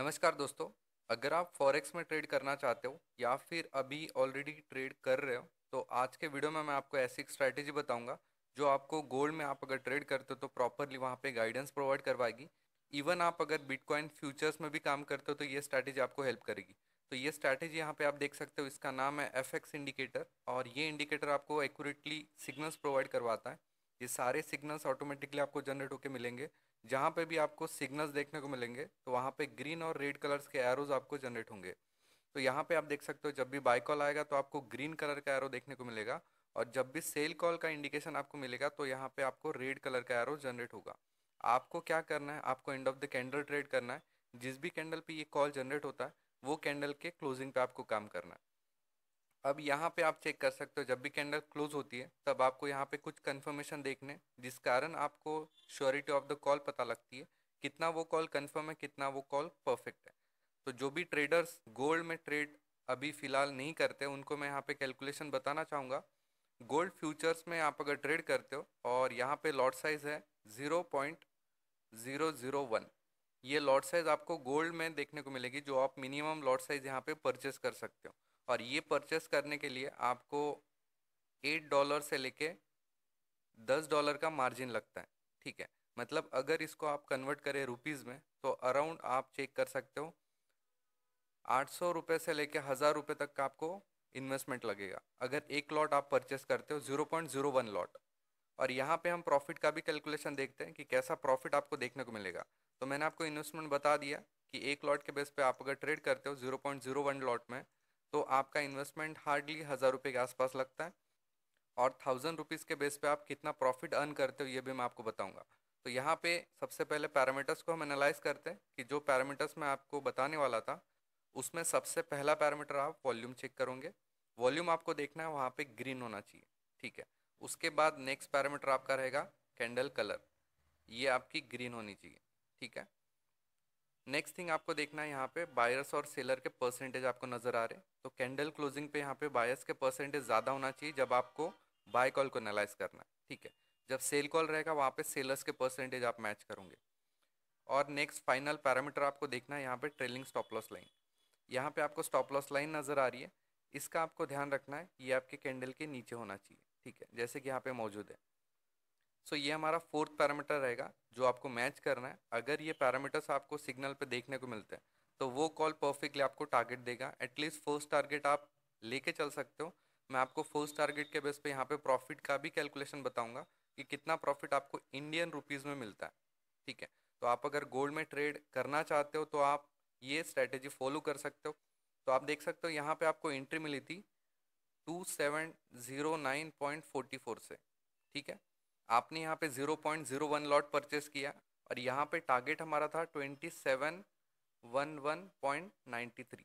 नमस्कार दोस्तों अगर आप फॉरेक्स में ट्रेड करना चाहते हो या फिर अभी ऑलरेडी ट्रेड कर रहे हो तो आज के वीडियो में मैं आपको ऐसी एक स्ट्रैटेजी बताऊंगा जो आपको गोल्ड में आप अगर ट्रेड करते हो तो प्रॉपरली वहाँ पे गाइडेंस प्रोवाइड करवाएगी इवन आप अगर बिटकॉइन फ्यूचर्स में भी काम करते हो तो ये स्ट्रैटेजी आपको हेल्प करेगी तो ये स्ट्रैटेजी यहाँ पे आप देख सकते हो इसका नाम है एफ इंडिकेटर और ये इंडिकेटर आपको एक्यूरेटली सिग्नल्स प्रोवाइड करवाता है ये सारे सिग्नल्स ऑटोमेटिकली आपको जनरेट होकर मिलेंगे जहाँ पे भी आपको सिग्नल्स देखने को मिलेंगे तो वहाँ पे ग्रीन और रेड कलर्स के एरोज आपको जनरेट होंगे तो यहाँ पे आप देख सकते हो जब भी बाई कॉल आएगा तो आपको ग्रीन कलर का एरो देखने को मिलेगा और जब भी सेल कॉल का इंडिकेशन आपको मिलेगा तो यहाँ पे आपको रेड कलर का एरो जनरेट होगा आपको क्या करना है आपको end of the candle trade करना है जिस भी कैंडल पे ये कॉल जनरेट होता है वो कैंडल के क्लोजिंग पे आपको काम करना है अब यहाँ पे आप चेक कर सकते हो जब भी कैंडल क्लोज होती है तब आपको यहाँ पे कुछ कंफर्मेशन देखने जिस कारण आपको श्योरिटी ऑफ द कॉल पता लगती है कितना वो कॉल कंफर्म है कितना वो कॉल परफेक्ट है तो जो भी ट्रेडर्स गोल्ड में ट्रेड अभी फ़िलहाल नहीं करते उनको मैं यहाँ पे कैलकुलेशन बताना चाहूँगा गोल्ड फ्यूचर्स में आप अगर ट्रेड करते हो और यहाँ पे लॉट साइज़ है zero point zero zero one ये लॉट साइज़ आपको गोल्ड में देखने को मिलेगी जो आप मिनिमम लॉट साइज़ यहाँ पे परचेस कर सकते हो और ये परचेस करने के लिए आपको एट डॉलर से लेके दस डॉलर का मार्जिन लगता है ठीक है मतलब अगर इसको आप कन्वर्ट करें रुपीज़ में तो अराउंड आप चेक कर सकते हो आठ सौ रुपये से लेके हज़ार रुपये तक का आपको इन्वेस्टमेंट लगेगा अगर एक लॉट आप परचेस करते हो zero point zero one lot और यहाँ पे हम प्रॉफिट का भी कैलकुलेशन देखते हैं कि कैसा प्रॉफिट आपको देखने को मिलेगा तो मैंने आपको इन्वेस्टमेंट बता दिया कि एक लॉट के बेस पे आप अगर ट्रेड करते हो zero point zero one lot में तो आपका इन्वेस्टमेंट हार्डली हज़ार रुपये के आसपास लगता है और थाउजेंड रुपीज़ के बेस पे आप कितना प्रॉफिट अर्न करते हो ये भी मैं आपको बताऊंगा तो यहाँ पे सबसे पहले पैरामीटर्स को हम एनालाइज करते हैं कि जो पैरामीटर्स मैं आपको बताने वाला था उसमें सबसे पहला पैरामीटर आप वॉल्यूम चेक करोगे वॉल्यूम आपको देखना है वहाँ पे ग्रीन होना चाहिए ठीक है उसके बाद नेक्स्ट पैरामीटर आपका रहेगा कैंडल कलर ये आपकी ग्रीन होनी चाहिए ठीक है नेक्स्ट थिंग आपको देखना है यहाँ पे बायर्स और सेलर के परसेंटेज आपको नज़र आ रहे हैं तो कैंडल क्लोजिंग पे यहाँ पे बायर्स के परसेंटेज ज़्यादा होना चाहिए जब आपको बाय कॉल को एनालाइज करना है ठीक है जब सेल कॉल रहेगा वहाँ पे सेलर्स के परसेंटेज आप मैच करोगे और नेक्स्ट फाइनल पैरामीटर आपको देखना है यहाँ पे ट्रेलिंग स्टॉप लॉस लाइन यहाँ पे आपको स्टॉप लॉस लाइन नज़र आ रही है इसका आपको ध्यान रखना है ये आपके कैंडल के नीचे होना चाहिए ठीक है जैसे कि यहाँ पे मौजूद है सो ये हमारा फोर्थ पैरामीटर रहेगा जो आपको मैच करना है अगर ये पैरामीटर्स आपको सिग्नल पे देखने को मिलते हैं तो वो कॉल परफेक्टली आपको टारगेट देगा एटलीस्ट फर्स्ट टारगेट आप लेके चल सकते हो मैं आपको फर्स्ट टारगेट के बेस पे यहाँ पे प्रॉफिट का भी कैलकुलेशन बताऊँगा कि कितना प्रॉफिट आपको इंडियन रुपीज़ में मिलता है ठीक है तो आप अगर गोल्ड में ट्रेड करना चाहते हो तो आप ये स्ट्रेटेजी फॉलो कर सकते हो तो आप देख सकते हो यहाँ पे आपको एंट्री मिली थी two seven zero nine point forty four से ठीक है आपने यहाँ पे 0.01 लॉट परचेस किया और यहाँ पे टारगेट हमारा था 2711.93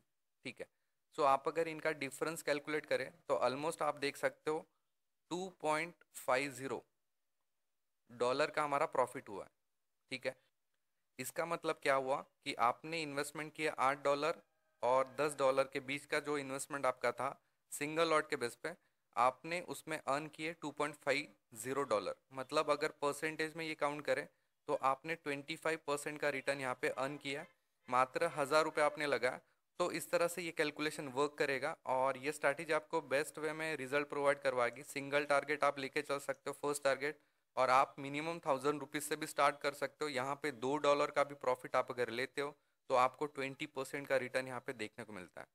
ठीक है सो so आप अगर इनका डिफरेंस कैलकुलेट करें तो ऑलमोस्ट आप देख सकते हो 2.50 डॉलर का हमारा प्रॉफिट हुआ है ठीक है इसका मतलब क्या हुआ कि आपने इन्वेस्टमेंट किया आठ डॉलर और दस डॉलर के बीच का जो इन्वेस्टमेंट आपका था सिंगल लॉट के बेस पे आपने उसमें अर्न किए two point five zero dollar मतलब अगर परसेंटेज में ये काउंट करें तो आपने ट्वेंटी फाइव परसेंट का रिटर्न यहाँ पे अर्न किया मात्र हज़ार रुपये आपने लगाया तो इस तरह से ये कैलकुलेशन वर्क करेगा और ये स्ट्रैटेजी आपको बेस्ट वे में रिजल्ट प्रोवाइड करवाएगी सिंगल टारगेट आप लेके चल सकते हो फर्स्ट टारगेट और आप मिनिमम थाउजेंड रुपीज़ से भी स्टार्ट कर सकते हो यहाँ पे दो डॉलर का भी प्रॉफिट आप अगर लेते हो तो आपको ट्वेंटी परसेंट का रिटर्न यहाँ पे देखने को मिलता है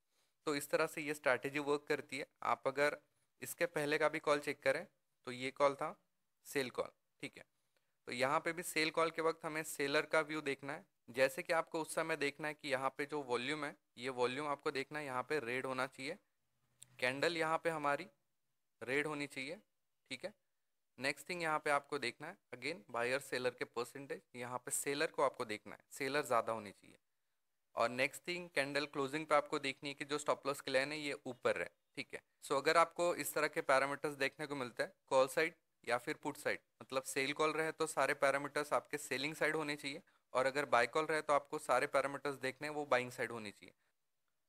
तो इस तरह से ये स्ट्रैटेजी वर्क करती है आप अगर इसके पहले का भी कॉल चेक करें तो ये कॉल था सेल कॉल ठीक है तो यहाँ पे भी सेल कॉल के वक्त हमें सेलर का व्यू देखना है जैसे कि आपको उस समय देखना है कि यहाँ पे जो वॉल्यूम है ये वॉल्यूम आपको देखना है यहाँ पे रेड होना चाहिए कैंडल यहाँ पे हमारी रेड होनी चाहिए ठीक है नेक्स्ट थिंग यहाँ पे आपको देखना है अगेन बायर सेलर के परसेंटेज यहाँ पे सेलर को आपको देखना है सेलर ज़्यादा होनी चाहिए और नेक्स्ट थिंग कैंडल क्लोजिंग पे आपको देखनी है कि जो स्टॉप लॉस के लाइन है ये ऊपर है ठीक है सो अगर आपको इस तरह के पैरामीटर्स देखने को मिलता है कॉल साइड या फिर पुट साइड मतलब सेल कॉल रहे तो सारे पैरामीटर्स आपके सेलिंग साइड होने चाहिए और अगर बाय कॉल रहे तो आपको सारे पैरामीटर्स देखने हैं वो बाइंग साइड होनी चाहिए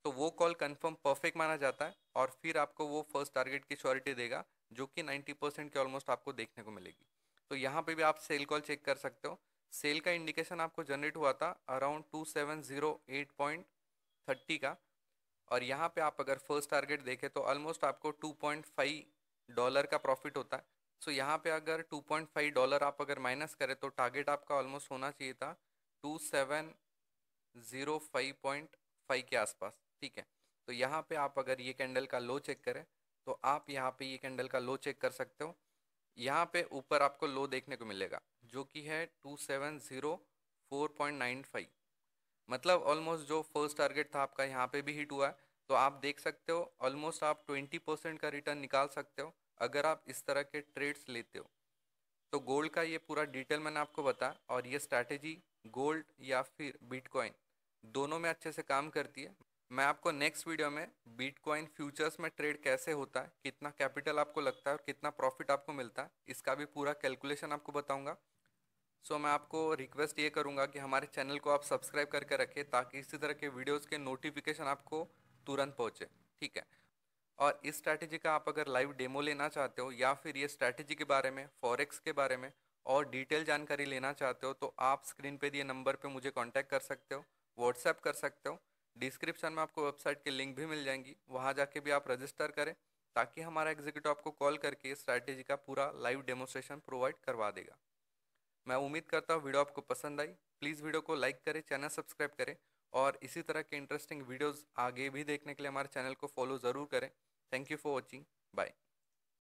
तो वो कॉल कंफर्म परफेक्ट माना जाता है और फिर आपको वो फर्स्ट टारगेट की श्योरिटी देगा जो कि 90 परसेंट के ऑलमोस्ट आपको देखने को मिलेगी तो यहाँ पे भी आप सेल कॉल चेक कर सकते हो सेल का इंडिकेशन आपको जनरेट हुआ था around two seven zero eight point thirty का और यहाँ पे आप अगर फर्स्ट टारगेट देखें तो ऑलमोस्ट आपको टू पॉइंट फाइव डॉलर का प्रॉफिट होता है सो so, यहाँ पे अगर टू पॉइंट फाइव डॉलर आप अगर माइनस करें तो टारगेट आपका ऑलमोस्ट होना चाहिए था two seven zero five point five के आसपास ठीक है तो यहाँ पे आप अगर ये कैंडल का लो चेक करें तो आप यहाँ पे ये कैंडल का लो चेक कर सकते हो यहाँ पे ऊपर आपको लो देखने को मिलेगा जो कि है two seven zero four point nine five मतलब ऑलमोस्ट जो फर्स्ट टारगेट था आपका यहाँ पे भी हिट हुआ है तो आप देख सकते हो ऑलमोस्ट आप ट्वेंटी परसेंट का रिटर्न निकाल सकते हो अगर आप इस तरह के ट्रेड्स लेते हो तो गोल्ड का ये पूरा डिटेल मैंने आपको बताया और ये स्ट्रैटेजी गोल्ड या फिर बिटकॉइन दोनों में अच्छे से काम करती है मैं आपको नेक्स्ट वीडियो में बिटकॉइन फ्यूचर्स में ट्रेड कैसे होता है कितना कैपिटल आपको लगता है और कितना प्रॉफिट आपको मिलता है इसका भी पूरा कैलकुलेशन आपको बताऊंगा सो so, मैं आपको रिक्वेस्ट ये करूँगा कि हमारे चैनल को आप सब्सक्राइब करके रखें ताकि इसी तरह के वीडियोस के नोटिफिकेशन आपको तुरंत पहुँचे ठीक है और इस स्ट्रैटेजी का आप अगर लाइव डेमो लेना चाहते हो या फिर ये स्ट्रैटेजी के बारे में फॉरेक्स के बारे में और डिटेल जानकारी लेना चाहते हो तो आप स्क्रीन पे दिए नंबर पे मुझे कांटेक्ट कर सकते हो व्हाट्सएप कर सकते हो डिस्क्रिप्शन में आपको वेबसाइट की लिंक भी मिल जाएंगी वहाँ जाके भी आप रजिस्टर करें ताकि हमारा एग्जीक्यूटिव आपको कॉल करके स्ट्रैटेजी का पूरा लाइव डेमोस्ट्रेशन प्रोवाइड करवा देगा मैं उम्मीद करता हूँ वीडियो आपको पसंद आई प्लीज़ वीडियो को लाइक करें चैनल सब्सक्राइब करें और इसी तरह के इंटरेस्टिंग वीडियोज़ आगे भी देखने के लिए हमारे चैनल को फॉलो ज़रूर करें thank you for watching bye